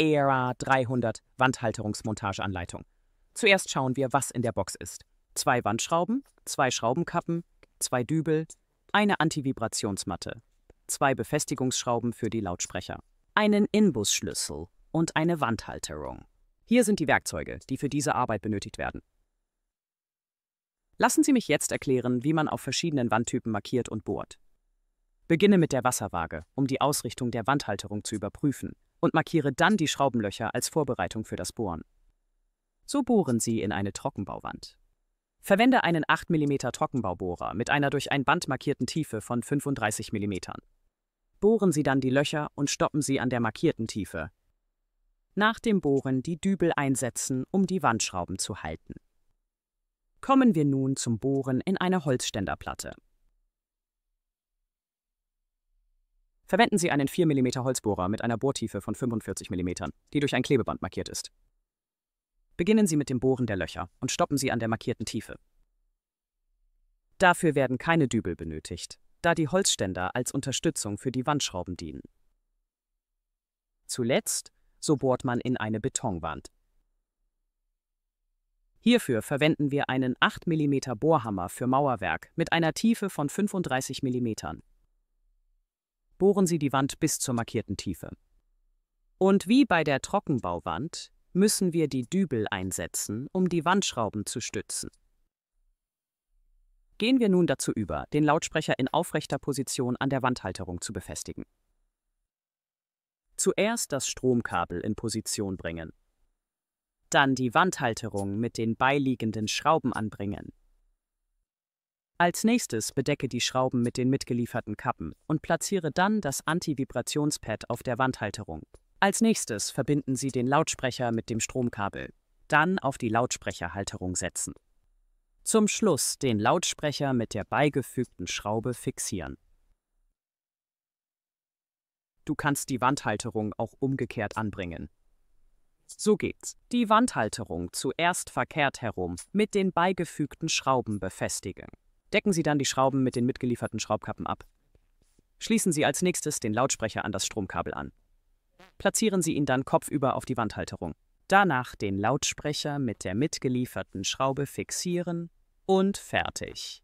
ERA 300 Wandhalterungsmontageanleitung. Zuerst schauen wir, was in der Box ist. Zwei Wandschrauben, zwei Schraubenkappen, zwei Dübel, eine Antivibrationsmatte, zwei Befestigungsschrauben für die Lautsprecher, einen Inbusschlüssel und eine Wandhalterung. Hier sind die Werkzeuge, die für diese Arbeit benötigt werden. Lassen Sie mich jetzt erklären, wie man auf verschiedenen Wandtypen markiert und bohrt. Beginne mit der Wasserwaage, um die Ausrichtung der Wandhalterung zu überprüfen und markiere dann die Schraubenlöcher als Vorbereitung für das Bohren. So bohren Sie in eine Trockenbauwand. Verwende einen 8 mm Trockenbaubohrer mit einer durch ein Band markierten Tiefe von 35 mm. Bohren Sie dann die Löcher und stoppen sie an der markierten Tiefe. Nach dem Bohren die Dübel einsetzen, um die Wandschrauben zu halten. Kommen wir nun zum Bohren in eine Holzständerplatte. Verwenden Sie einen 4 mm Holzbohrer mit einer Bohrtiefe von 45 mm, die durch ein Klebeband markiert ist. Beginnen Sie mit dem Bohren der Löcher und stoppen Sie an der markierten Tiefe. Dafür werden keine Dübel benötigt, da die Holzständer als Unterstützung für die Wandschrauben dienen. Zuletzt, so bohrt man in eine Betonwand. Hierfür verwenden wir einen 8 mm Bohrhammer für Mauerwerk mit einer Tiefe von 35 mm bohren Sie die Wand bis zur markierten Tiefe. Und wie bei der Trockenbauwand müssen wir die Dübel einsetzen, um die Wandschrauben zu stützen. Gehen wir nun dazu über, den Lautsprecher in aufrechter Position an der Wandhalterung zu befestigen. Zuerst das Stromkabel in Position bringen. Dann die Wandhalterung mit den beiliegenden Schrauben anbringen. Als nächstes bedecke die Schrauben mit den mitgelieferten Kappen und platziere dann das Antivibrationspad auf der Wandhalterung. Als nächstes verbinden Sie den Lautsprecher mit dem Stromkabel, dann auf die Lautsprecherhalterung setzen. Zum Schluss den Lautsprecher mit der beigefügten Schraube fixieren. Du kannst die Wandhalterung auch umgekehrt anbringen. So geht's. Die Wandhalterung zuerst verkehrt herum mit den beigefügten Schrauben befestigen. Decken Sie dann die Schrauben mit den mitgelieferten Schraubkappen ab. Schließen Sie als nächstes den Lautsprecher an das Stromkabel an. Platzieren Sie ihn dann kopfüber auf die Wandhalterung. Danach den Lautsprecher mit der mitgelieferten Schraube fixieren und fertig.